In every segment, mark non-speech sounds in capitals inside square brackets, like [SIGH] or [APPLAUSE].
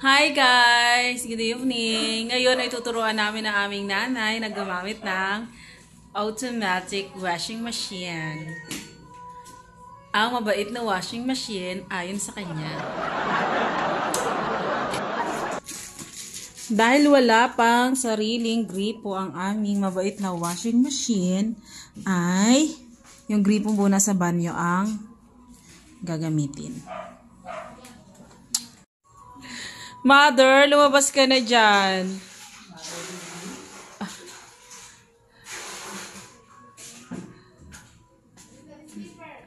Hi guys! Good evening! Ngayon ay tuturuan namin ang aming nanay na gumamit ng automatic washing machine. Ang mabait na washing machine ayon sa kanya. Dahil wala pang sariling gripo ang aming mabait na washing machine, ay yung gripo muna sa banyo ang gagamitin. Mother, lumabas ka na dyan.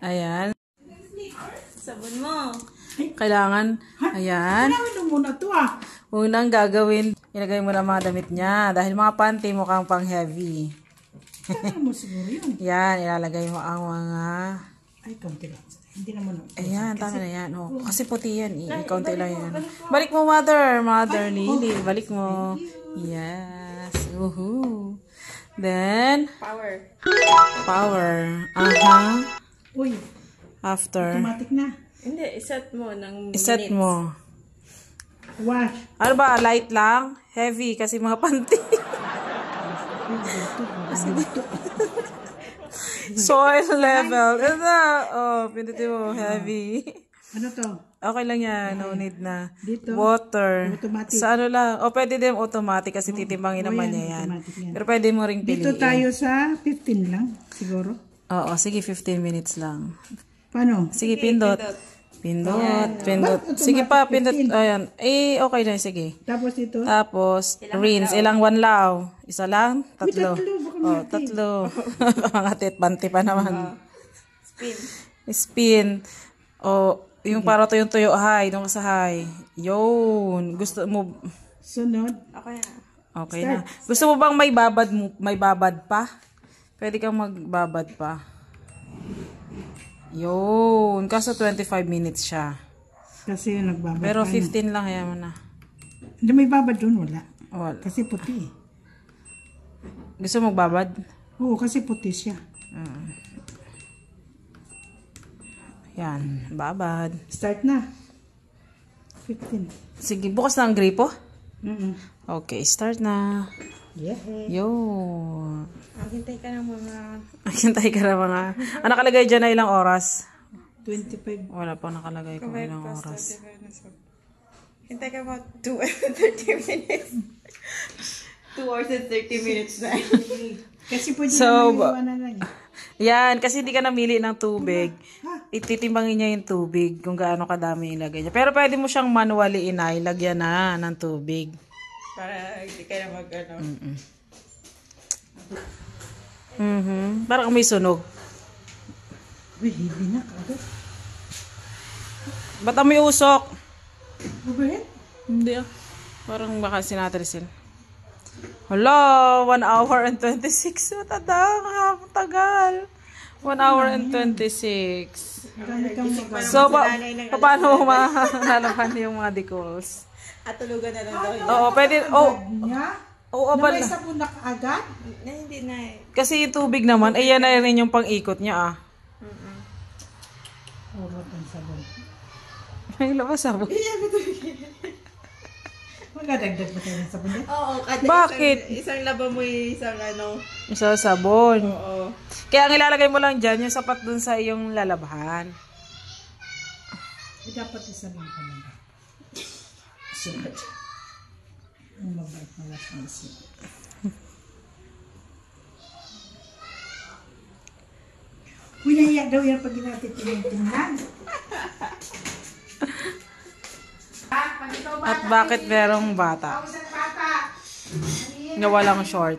Ayan. Sabon mo. Kailangan, ayan. Kailangan mo muna to ah. Unang gagawin, ilagay mo lang mga damit niya. Dahil mga panty mukhang pang heavy. Kailangan mo siguro yun. [LAUGHS] Yan, ilalagay mo ang mga ay, kaunti lang. Hindi naman. Ayan, tama na yan. Oh, kasi puti yan. Eh. Kaunti lang yan. Balik mo, mother. Mother, Lily. Oh, balik mo. Yes. Woohoo. Then? Power. Power. Aha. Uy. After. Automatic na. Hindi, iset mo ng minutes. Iset mo. Wash. Ano ba? Light lang? Heavy kasi mga panty. Kasi dito. [LAUGHS] soil level. Ito, oh, pinutin mo, heavy. Ano to? Okay lang yan, no need na. Dito, Water. Automatic. Sa ano lang. O oh, pwede din automatic kasi oh. titimbangin oh, naman niya yan. Pero pwede mo ring piliin. Dito tayo sa 15 lang siguro. Oo, sige 15 minutes lang. Paano? Sige, pindot. Pindot, pindot. sige pa, pindot. Ayan. Eh, okay na, sige. Tapos ito? Tapos, rinse. Ilang one law. Isa lang, tatlo. tatlo. Oh, tatlo. Mga [LAUGHS] titbanti pa naman. Ah, spin. Spin. Oh, yung para to yung tuyo high, nung sa high. Yun. Gusto mo... Sunod. Okay na. Okay Start. na. Gusto mo bang may babad mo, may babad pa? Pwede kang magbabad pa. Yun. Kaso 25 minutes siya. Kasi yung nagbabad Pero 15 na. lang, yan mo na. Hindi may babad dun, wala. Wala. Kasi puti eh. Gusto mo magbabad? Oo, kasi puti siya. Mm. Yan, babad. Start na. 15. Sige, bukas na ang gripo? Mm -mm. Okay, start na. Yehey. Yo. Aghintay ka ng mga... Aghintay ka ng mga... Ang ah, nakalagay dyan na ilang oras? 25. Wala pa nakalagay kung ilang oras. Hintay ka about [LAUGHS] 2 and 30 minutes. 2 hours and 30 minutes na. [LAUGHS] kasi pwede so, na lang. Yan, kasi hindi ka namili ng tubig. Ititimbangin niya yung tubig kung gaano kadami ilagay niya. Pero pwede mo siyang manually inay, lagyan na ng tubig. Para hindi ka na mag ano. Mm-mm. Mm-hmm. Parang may sunog. Uy, hindi na kagad. Ba't may usok? Uberin? Hindi ah. Parang baka sinatrisin. Hello, 1 hour and 26. Matadang, ha? tagal. 1 hour and 26. So, pa paano mahalapan yung mga decals? At tulugan na lang daw. Oo, pwede. Oh. Oo, oo, oo. Namay sa agad? Na, hindi na eh. Kasi yung tubig naman, ayan eh, na rin yung pang-ikot niya ah. Urot ang sabon. May labas sabon. Ah. Iyan, ito Magdadagdag pa tayo ng sabon dyan? Oo, kada Bakit? Isang, isang laba mo isang ano. Isa sabon. Oo. Kaya ang ilalagay mo lang dyan, yung sapat dun sa iyong lalabhan. Eh, dapat isa lang ka lang. Sunod. Ang mabait na lahat ng sunod. [LAUGHS] Winahiya daw yan pag ginatitinig tingnan. At bakit merong bata na walang short?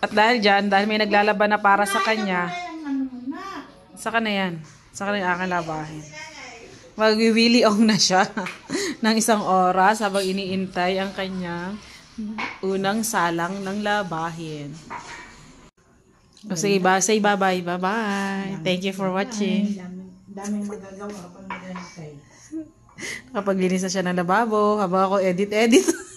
At dahil dyan, dahil may naglalaban na para sa kanya, sa kanya yan. Sa na yung aking labahin. Magwiwili on na siya [LAUGHS] ng isang oras habang iniintay ang kanyang unang salang ng labahin. O oh, sige, ba, say bye-bye. Bye-bye. Thank you for watching. Daming, daming magagawa pag nag [LAUGHS] Kapag linis na siya ng lababo, habang ako edit-edit. [LAUGHS]